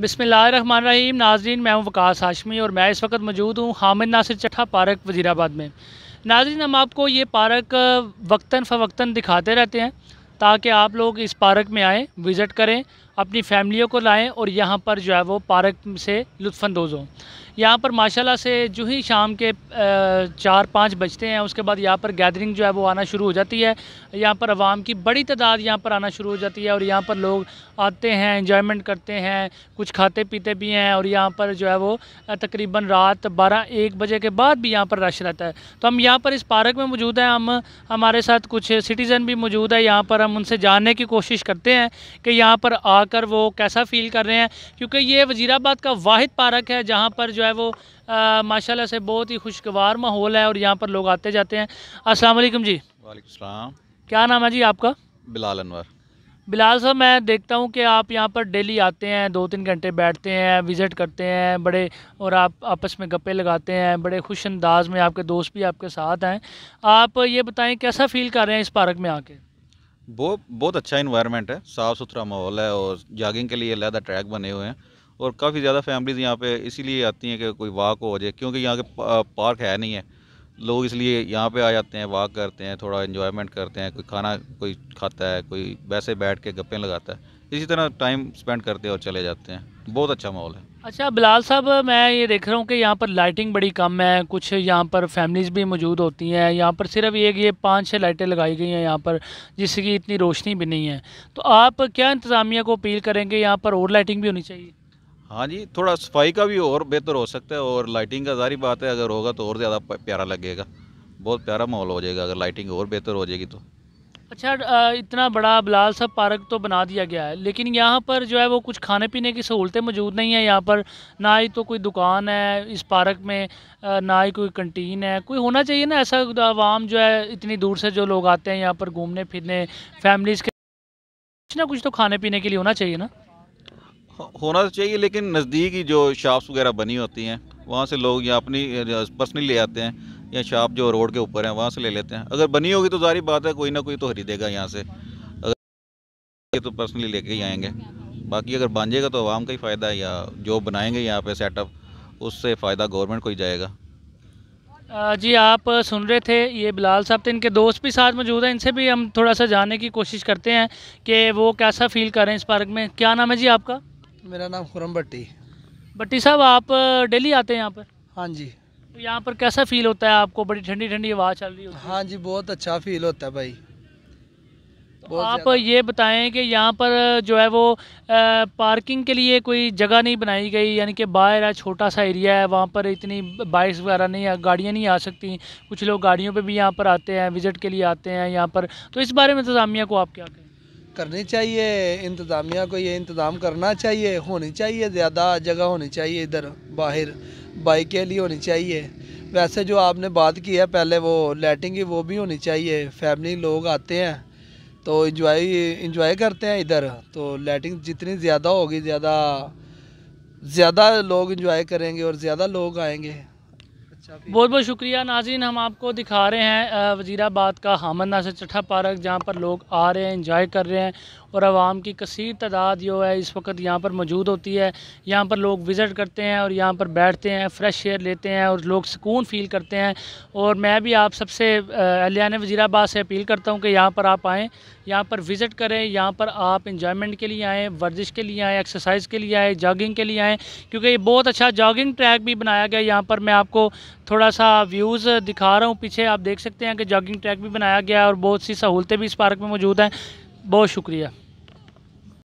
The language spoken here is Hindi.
बसमीम नाजरीन मैं हूँ वकास हाशमी और मैं इस वक्त मौजूद हूँ हामिद नासिर चट्ठा पार्क वज़ीराबाद में नाजरीन हम आपको ये पार्क वक्ता फ़वक्ता दिखाते रहते हैं ताकि आप लोग इस पार्क में आएँ विज़िट करें अपनी फैमिलियों को लाएँ और यहाँ पर जो है वो पार्क से लुफानंदोज़ हों यहाँ पर माशाल्लाह से जो ही शाम के चार पाँच बजते हैं उसके बाद यहाँ पर गैदरिंग जो है वो आना शुरू हो जाती है यहाँ पर आवाम की बड़ी तादाद यहाँ पर आना शुरू हो जाती है और यहाँ पर लोग आते हैं इंजॉयमेंट करते हैं कुछ खाते पीते भी हैं और यहाँ पर जो है वो तकरीबन रात बारह एक बजे के बाद भी यहाँ पर रश रहता है तो हम यहाँ पर इस पार्क में मौजूद हैं हम हमारे साथ कुछ सिटीज़न भी मौजूद है यहाँ पर हम उनसे जानने की कोशिश करते हैं कि यहाँ पर आकर वो कैसा फ़ील कर रहे हैं क्योंकि ये वज़ीराबाद का वाद पार्क है जहाँ पर जो है वो माशाल्लाह से बहुत ही खुशगवार माहौल है और यहाँ पर लोग आते जाते हैं अस्सलाम वालेकुम जी वालेकुम क्या नाम है जी आपका बिलाल अनवर बिलाल साहब मैं देखता हूँ कि आप यहाँ पर डेली आते हैं दो तीन घंटे बैठते हैं विज़िट करते हैं बड़े और आप आपस में गप्पे लगाते हैं बड़े खुश अंदाज में आपके दोस्त भी आपके साथ हैं आप ये बताएं कैसा फील कर रहे हैं इस पार्क में आके बहुत बहुत अच्छा इन्वायरमेंट है साफ़ सुथरा माहौल है और जागिंग के लिए अलहदा ट्रैक बने हुए हैं और काफ़ी ज़्यादा फैमिलीज़ यहाँ पे इसीलिए आती हैं कि कोई वाक हो जाए क्योंकि यहाँ के पार्क है नहीं है लोग इसलिए यहाँ पे आ जाते हैं वाक करते हैं थोड़ा इन्जॉयमेंट करते हैं कोई खाना कोई खाता है कोई वैसे बैठ के गप्पे लगाता है इसी तरह टाइम स्पेंड करते हैं और चले जाते हैं बहुत अच्छा माहौल है अच्छा बिलाल साहब मैं ये देख रहा हूँ कि यहाँ पर लाइटिंग बड़ी कम है कुछ यहाँ पर फैमिलीज़ भी मौजूद होती हैं यहाँ पर सिर्फ एक ये पाँच छः लाइटें लगाई गई हैं यहाँ पर जिसकी इतनी रोशनी भी नहीं है तो आप क्या इंतज़ामिया को अपील करेंगे यहाँ पर और लाइटिंग भी होनी चाहिए हाँ जी थोड़ा सफाई का भी और बेहतर हो सकता है और लाइटिंग का जारी बात है अगर होगा तो और ज़्यादा प्यारा लगेगा बहुत प्यारा माहौल हो जाएगा अगर लाइटिंग और बेहतर हो जाएगी तो अच्छा इतना बड़ा बिलाल साहब पार्क तो बना दिया गया है लेकिन यहाँ पर जो है वो कुछ खाने पीने की सहूलतें मौजूद नहीं है यहाँ पर ना ही तो कोई दुकान है इस पार्क में ना ही कोई कंटीन है कोई होना चाहिए ना ऐसा आवाम जो है इतनी दूर से जो लोग आते हैं यहाँ पर घूमने फिरने फैमिलीज़ के कुछ ना कुछ तो खाने पीने के लिए होना चाहिए ना होना तो चाहिए लेकिन नज़दीकी जो शॉप्स वगैरह बनी होती हैं वहाँ से लोग या अपनी पर्सनली ले आते हैं या शॉप जो रोड के ऊपर है वहाँ से ले लेते हैं अगर बनी होगी तो जारी बात है कोई ना कोई तो खरीदेगा यहाँ से अगर तो पर्सनली लेके ही आएंगे बाकी अगर बांझेगा तो आवाम का ही फ़ायदा या जो बनाएंगे यहाँ पे सेटअप उससे फ़ायदा गवर्नमेंट को ही जाएगा जी आप सुन रहे थे ये बिलाल साहब थे तो इनके दोस्त भी साथ मौजूद हैं इनसे भी हम थोड़ा सा जानने की कोशिश करते हैं कि वो कैसा फील कर रहे हैं इस पार्क में क्या नाम है जी आपका मेरा नाम खुरम भट्टी भट्टी साहब आप डेली आते हैं यहाँ पर हाँ जी तो यहाँ पर कैसा फील होता है आपको बड़ी ठंडी ठंडी हवा चल रही होती है हाँ जी बहुत अच्छा फील होता है भाई तो आप ये बताएं कि यहाँ पर जो है वो आ, पार्किंग के लिए कोई जगह नहीं बनाई गई यानी कि बाहर है छोटा सा एरिया है वहाँ पर इतनी बाइक्स वगैरह नहीं गाड़ियाँ नहीं आ सकती कुछ लोग गाड़ियों पे भी यहाँ पर आते हैं विज़िट के लिए आते हैं यहाँ पर तो इस बारे में इंतज़ामिया तो को आप क्या कहें करनी चाहिए इंतज़ामिया को ये इंतज़ाम करना चाहिए होनी चाहिए ज़्यादा जगह होनी चाहिए इधर बाहर बाइक के लिए होनी चाहिए वैसे जो आपने बात की है पहले वो लाइटिंग की वो भी होनी चाहिए फैमिली लोग आते हैं तो इंजॉय इंजॉय करते हैं इधर तो लाइटिंग जितनी ज़्यादा होगी ज़्यादा ज़्यादा लोग इंजॉय करेंगे और ज़्यादा लोग आएंगे बहुत बहुत शुक्रिया नाजीन हम आपको दिखा रहे हैं वजीराबाद का हामद नासर चट्ठा पार्क जहाँ पर लोग आ रहे हैं इंजॉय कर रहे हैं और आवाम की कसर तादाद जो है इस वक्त यहाँ पर मौजूद होती है यहाँ पर लोग विज़िट करते हैं और यहाँ पर बैठते हैं फ्रेश एयर लेते हैं और लोग सुकून फील करते हैं और मैं भी आप सबसे अलियान वज़ीराबाद से अपील करता हूँ कि यहाँ पर आप आएँ यहाँ पर विज़िट करें यहाँ पर आप इंजॉयमेंट के लिए आएँ वर्जिश के लिए आएँ एक्सरसाइज के लिए आएँ जॉगिंग के लिए आएँ क्योंकि ये बहुत अच्छा जॉगिंग ट्रैक भी बनाया गया यहाँ पर मैं आपको थोड़ा सा व्यूज़ दिखा रहा हूँ पीछे आप देख सकते हैं कि जॉगिंग ट्रैक भी बनाया गया है और बहुत सी सहूलतें भी इस पार्क में मौजूद हैं बहुत शुक्रिया